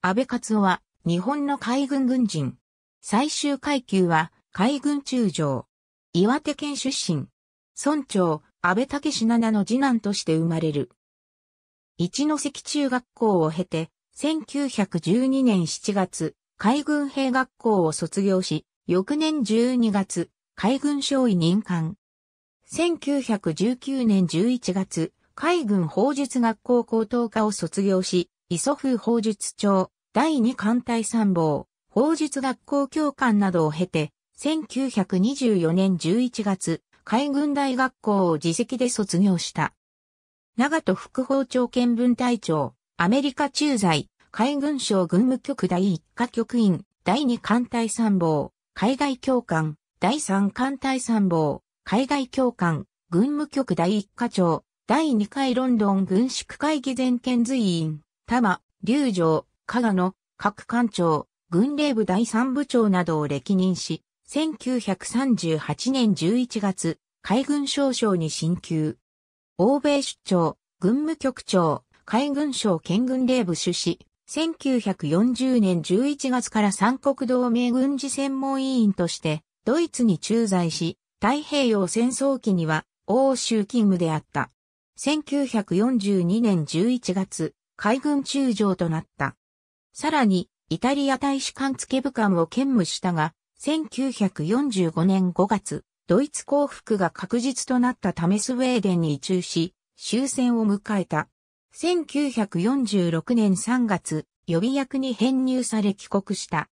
安倍勝夫は日本の海軍軍人。最終階級は海軍中将。岩手県出身。村長、安倍武志七の次男として生まれる。一関中学校を経て、1912年7月、海軍兵学校を卒業し、翌年12月、海軍少尉任官。1919年11月、海軍砲術学校高等科を卒業し、磯風砲術長、第二艦隊参謀、法術学校教官などを経て、1924年11月、海軍大学校を自席で卒業した。長戸副法長兼分隊長、アメリカ駐在、海軍省軍務局第一課局員、第二艦隊参謀、海外教官、第三艦隊参謀、海外教官、軍務局第一課長、第二回ロンドン軍縮会議前検随員、多摩、龍城、加賀の各官庁、軍令部第三部長などを歴任し、1938年11月、海軍少将に進級。欧米出張、軍務局長、海軍省県軍令部主使、1940年11月から三国同盟軍事専門委員として、ドイツに駐在し、太平洋戦争期には、欧州勤務であった。1942年11月、海軍中将となった。さらに、イタリア大使館付部官を兼務したが、1945年5月、ドイツ降伏が確実となったためスウェーデンに移住し、終戦を迎えた。1946年3月、予備役に編入され帰国した。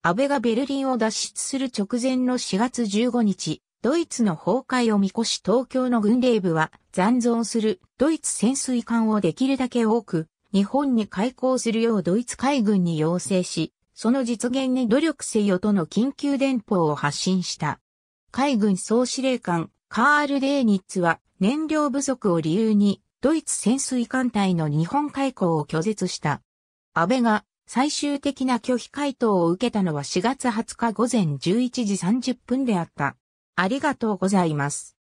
安倍がベルリンを脱出する直前の4月15日、ドイツの崩壊を見越し東京の軍令部は残存するドイツ潜水艦をできるだけ多く日本に開港するようドイツ海軍に要請し、その実現に努力せよとの緊急電報を発信した。海軍総司令官、カール・デーニッツは燃料不足を理由に、ドイツ潜水艦隊の日本開港を拒絶した。安倍が最終的な拒否回答を受けたのは4月20日午前11時30分であった。ありがとうございます。